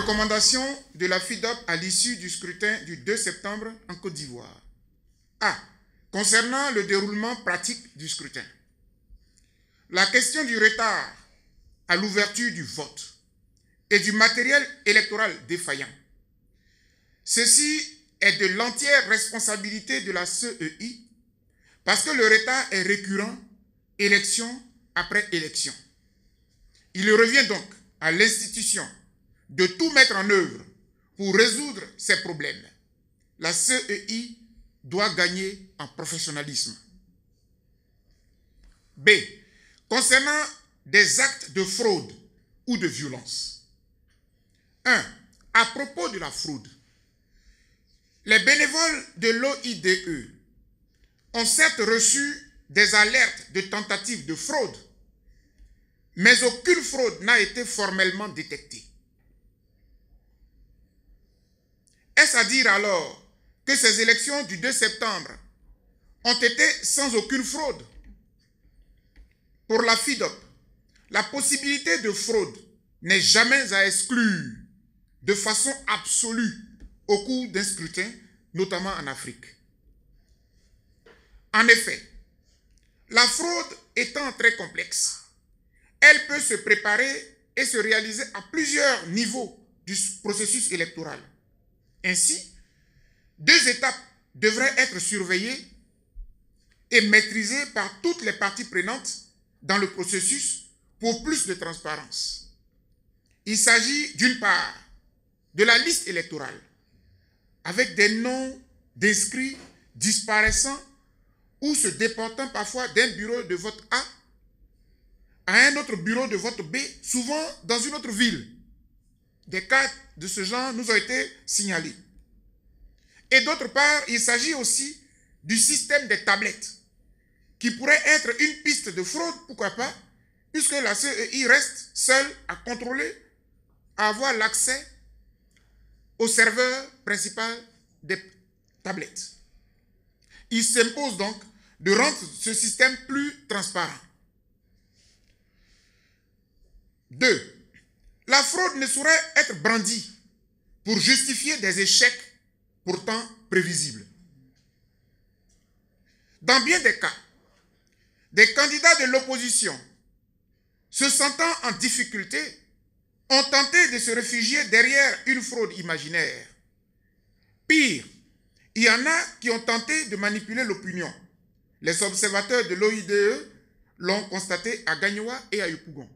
Recommandation de la FIDOP à l'issue du scrutin du 2 septembre en Côte d'Ivoire. A. Concernant le déroulement pratique du scrutin. La question du retard à l'ouverture du vote et du matériel électoral défaillant. Ceci est de l'entière responsabilité de la CEI parce que le retard est récurrent élection après élection. Il revient donc à l'institution de tout mettre en œuvre pour résoudre ces problèmes. La CEI doit gagner en professionnalisme. B. Concernant des actes de fraude ou de violence. 1. À propos de la fraude, les bénévoles de l'OIDE ont certes reçu des alertes de tentatives de fraude, mais aucune fraude n'a été formellement détectée. Est-ce à dire alors que ces élections du 2 septembre ont été sans aucune fraude Pour la FIDOP, la possibilité de fraude n'est jamais à exclure de façon absolue au cours d'un scrutin, notamment en Afrique. En effet, la fraude étant très complexe, elle peut se préparer et se réaliser à plusieurs niveaux du processus électoral. Ainsi, deux étapes devraient être surveillées et maîtrisées par toutes les parties prenantes dans le processus pour plus de transparence. Il s'agit d'une part de la liste électorale avec des noms d'inscrits disparaissant ou se déportant parfois d'un bureau de vote A à un autre bureau de vote B, souvent dans une autre ville des cas de ce genre nous ont été signalés. Et d'autre part, il s'agit aussi du système des tablettes, qui pourrait être une piste de fraude, pourquoi pas, puisque la CEI reste seule à contrôler, à avoir l'accès au serveur principal des tablettes. Il s'impose donc de rendre ce système plus transparent. Deux, la fraude ne saurait être brandie pour justifier des échecs pourtant prévisibles. Dans bien des cas, des candidats de l'opposition, se sentant en difficulté, ont tenté de se réfugier derrière une fraude imaginaire. Pire, il y en a qui ont tenté de manipuler l'opinion. Les observateurs de l'OIDE l'ont constaté à Gagnoa et à Yopougon.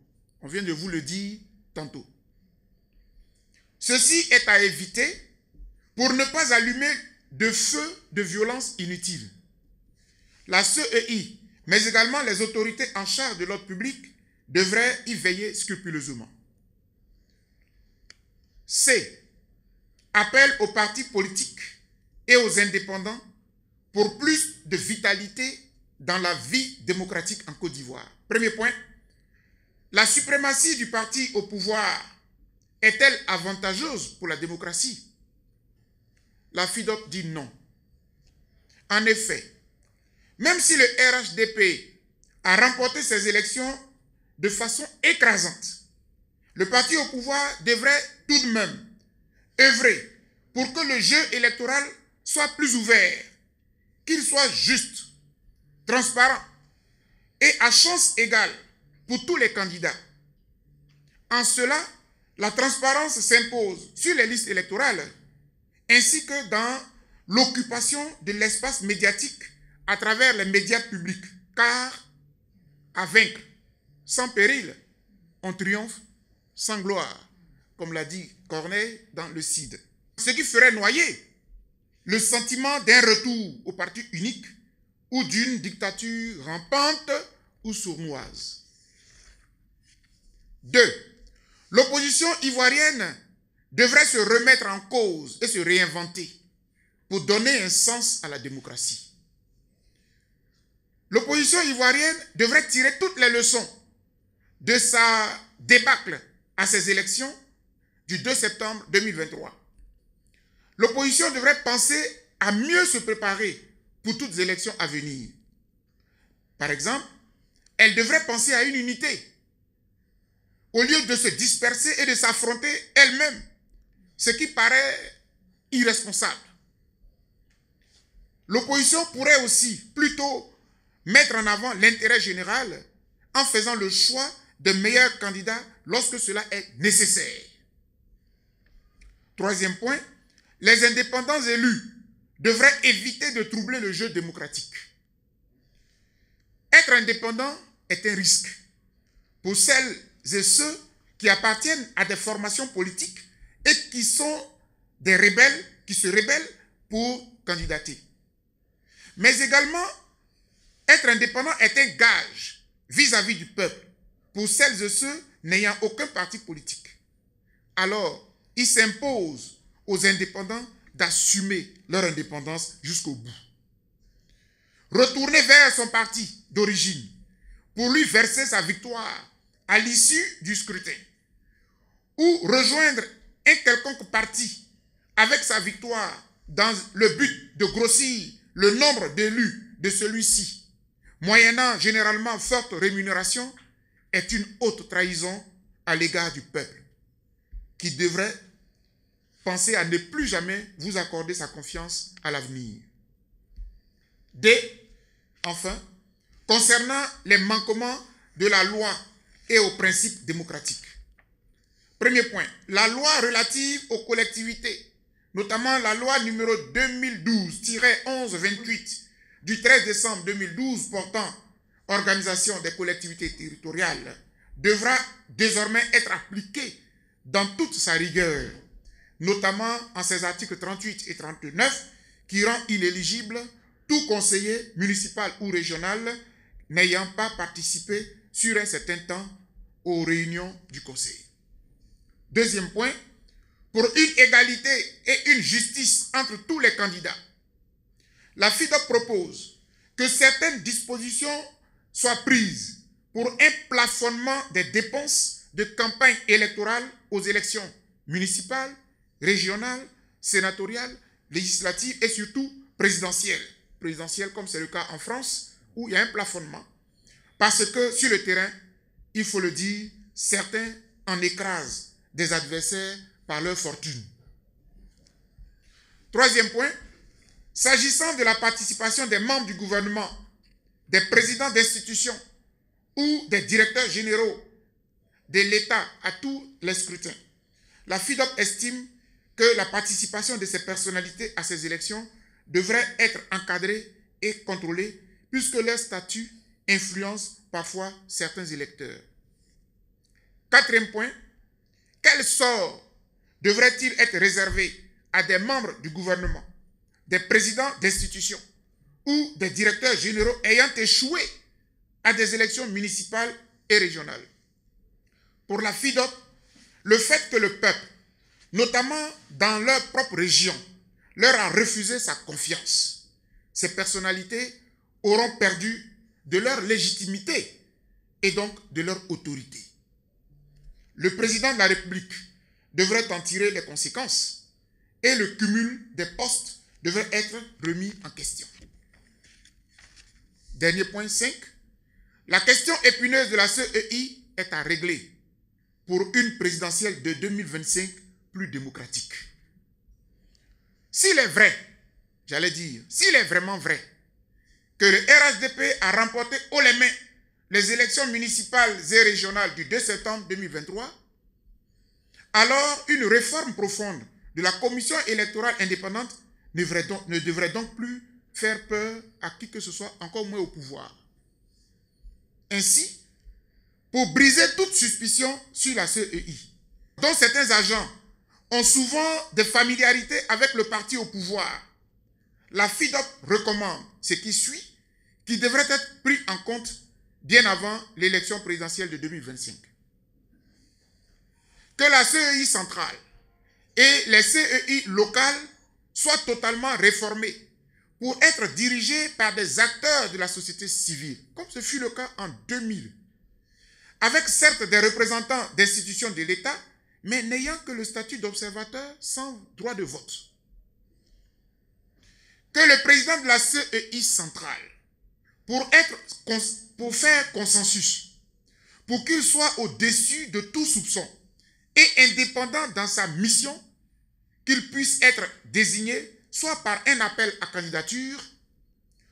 On vient de vous le dire tantôt. Ceci est à éviter pour ne pas allumer de feux de violence inutile. La CEI, mais également les autorités en charge de l'ordre public, devraient y veiller scrupuleusement. C. Appel aux partis politiques et aux indépendants pour plus de vitalité dans la vie démocratique en Côte d'Ivoire. Premier point, la suprématie du parti au pouvoir est-elle avantageuse pour la démocratie La FIDOP dit non. En effet, même si le RHDP a remporté ses élections de façon écrasante, le parti au pouvoir devrait tout de même œuvrer pour que le jeu électoral soit plus ouvert, qu'il soit juste, transparent et à chance égale pour tous les candidats. En cela, la transparence s'impose sur les listes électorales, ainsi que dans l'occupation de l'espace médiatique à travers les médias publics, car à vaincre, sans péril, on triomphe sans gloire, comme l'a dit Corneille dans le Cid. Ce qui ferait noyer le sentiment d'un retour au parti unique ou d'une dictature rampante ou sournoise. 2. l'opposition ivoirienne devrait se remettre en cause et se réinventer pour donner un sens à la démocratie. L'opposition ivoirienne devrait tirer toutes les leçons de sa débâcle à ces élections du 2 septembre 2023. L'opposition devrait penser à mieux se préparer pour toutes les élections à venir. Par exemple, elle devrait penser à une unité au lieu de se disperser et de s'affronter elles-mêmes, ce qui paraît irresponsable. L'opposition pourrait aussi plutôt mettre en avant l'intérêt général en faisant le choix de meilleurs candidats lorsque cela est nécessaire. Troisième point, les indépendants élus devraient éviter de troubler le jeu démocratique. Être indépendant est un risque pour celles et ceux qui appartiennent à des formations politiques et qui sont des rebelles, qui se rebellent pour candidater. Mais également, être indépendant est un gage vis-à-vis -vis du peuple pour celles et ceux n'ayant aucun parti politique. Alors, il s'impose aux indépendants d'assumer leur indépendance jusqu'au bout. Retourner vers son parti d'origine pour lui verser sa victoire à l'issue du scrutin ou rejoindre un quelconque parti avec sa victoire dans le but de grossir le nombre d'élus de celui-ci, moyennant généralement forte rémunération, est une haute trahison à l'égard du peuple, qui devrait penser à ne plus jamais vous accorder sa confiance à l'avenir. D. Enfin, concernant les manquements de la loi et aux principes démocratiques. Premier point, la loi relative aux collectivités, notamment la loi numéro 2012-1128 du 13 décembre 2012 portant organisation des collectivités territoriales, devra désormais être appliquée dans toute sa rigueur, notamment en ses articles 38 et 39 qui rend inéligible tout conseiller municipal ou régional n'ayant pas participé sur un certain temps aux réunions du Conseil. Deuxième point, pour une égalité et une justice entre tous les candidats, la FIDOC propose que certaines dispositions soient prises pour un plafonnement des dépenses de campagne électorale aux élections municipales, régionales, sénatoriales, législatives et surtout présidentielles. Présidentielles comme c'est le cas en France où il y a un plafonnement. Parce que sur le terrain, il faut le dire, certains en écrasent des adversaires par leur fortune. Troisième point, s'agissant de la participation des membres du gouvernement, des présidents d'institutions ou des directeurs généraux de l'État à tous les scrutins, la FIDOP estime que la participation de ces personnalités à ces élections devrait être encadrée et contrôlée puisque leur statut influence parfois certains électeurs. Quatrième point, quel sort devrait-il être réservé à des membres du gouvernement, des présidents d'institutions ou des directeurs généraux ayant échoué à des élections municipales et régionales Pour la FIDOP, le fait que le peuple, notamment dans leur propre région, leur a refusé sa confiance, ces personnalités auront perdu de leur légitimité et donc de leur autorité. Le président de la République devrait en tirer les conséquences et le cumul des postes devrait être remis en question. Dernier point 5. La question épineuse de la CEI est à régler pour une présidentielle de 2025 plus démocratique. S'il est vrai, j'allais dire, s'il est vraiment vrai que le RHDP a remporté haut les mains les élections municipales et régionales du 2 septembre 2023, alors une réforme profonde de la commission électorale indépendante ne devrait donc, ne devrait donc plus faire peur à qui que ce soit, encore moins au pouvoir. Ainsi, pour briser toute suspicion sur la CEI, dont certains agents ont souvent des familiarités avec le parti au pouvoir, la FIDOP recommande ce qui suit qui devrait être pris en compte bien avant l'élection présidentielle de 2025. Que la CEI centrale et les CEI locales soient totalement réformées pour être dirigées par des acteurs de la société civile, comme ce fut le cas en 2000, avec certes des représentants d'institutions de l'État, mais n'ayant que le statut d'observateur sans droit de vote. Que le président de la CEI centrale pour, être, pour faire consensus, pour qu'il soit au-dessus de tout soupçon et indépendant dans sa mission, qu'il puisse être désigné soit par un appel à candidature,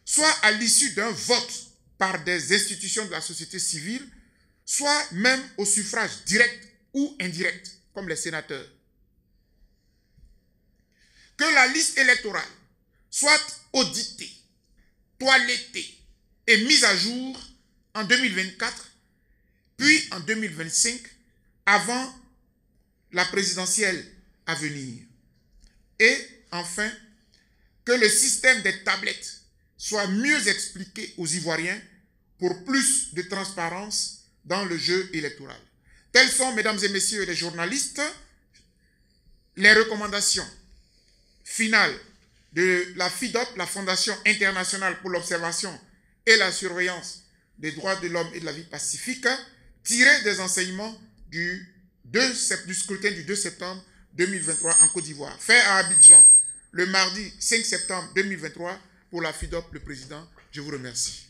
soit à l'issue d'un vote par des institutions de la société civile, soit même au suffrage direct ou indirect, comme les sénateurs. Que la liste électorale soit auditée, toilettée, et mise à jour en 2024, puis en 2025, avant la présidentielle à venir. Et enfin, que le système des tablettes soit mieux expliqué aux Ivoiriens pour plus de transparence dans le jeu électoral. Telles sont, mesdames et messieurs les journalistes, les recommandations finales de la FIDOP, la Fondation internationale pour l'observation et la surveillance des droits de l'homme et de la vie pacifique, tiré des enseignements du, du scrutin du 2 septembre 2023 en Côte d'Ivoire, fait à Abidjan le mardi 5 septembre 2023 pour la FIDOP, le président. Je vous remercie.